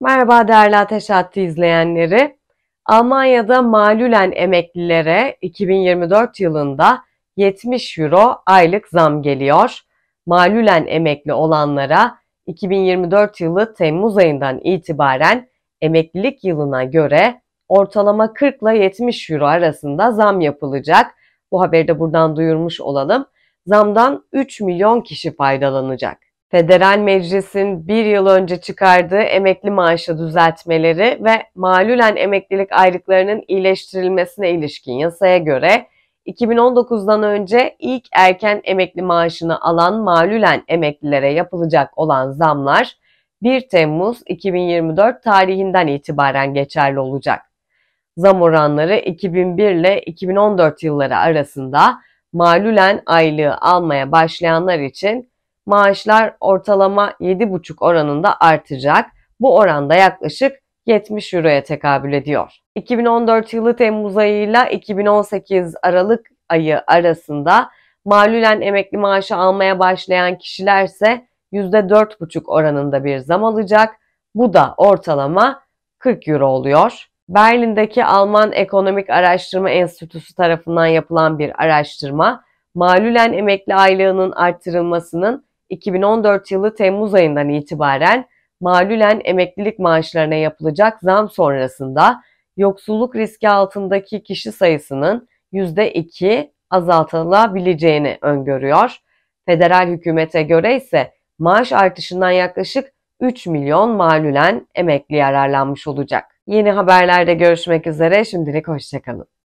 Merhaba değerli Ateş Hattı izleyenleri. Almanya'da malülen emeklilere 2024 yılında 70 euro aylık zam geliyor. Malülen emekli olanlara 2024 yılı Temmuz ayından itibaren emeklilik yılına göre ortalama 40 ile 70 euro arasında zam yapılacak. Bu haberi de buradan duyurmuş olalım. Zamdan 3 milyon kişi faydalanacak. Federal Meclis'in bir yıl önce çıkardığı emekli maaşı düzeltmeleri ve malulen emeklilik ayrıklarının iyileştirilmesine ilişkin yasaya göre 2019'dan önce ilk erken emekli maaşını alan malulen emeklilere yapılacak olan zamlar 1 Temmuz 2024 tarihinden itibaren geçerli olacak. Zam oranları 2001 ile 2014 yılları arasında malulen aylığı almaya başlayanlar için maaşlar ortalama 7,5 oranında artacak. Bu oranda yaklaşık 70 euroya tekabül ediyor. 2014 yılı Temmuz ayıyla 2018 Aralık ayı arasında malulen emekli maaşı almaya başlayan kişilerse %4,5 oranında bir zam alacak. Bu da ortalama 40 euro oluyor. Berlin'deki Alman Ekonomik Araştırma Enstitüsü tarafından yapılan bir araştırma, malulen emekli aylığının artırılmasının 2014 yılı Temmuz ayından itibaren malulen emeklilik maaşlarına yapılacak zam sonrasında yoksulluk riski altındaki kişi sayısının %2 azaltılabileceğini öngörüyor. Federal hükümete göre ise maaş artışından yaklaşık 3 milyon malulen emekli yararlanmış olacak. Yeni haberlerde görüşmek üzere şimdilik hoşçakalın.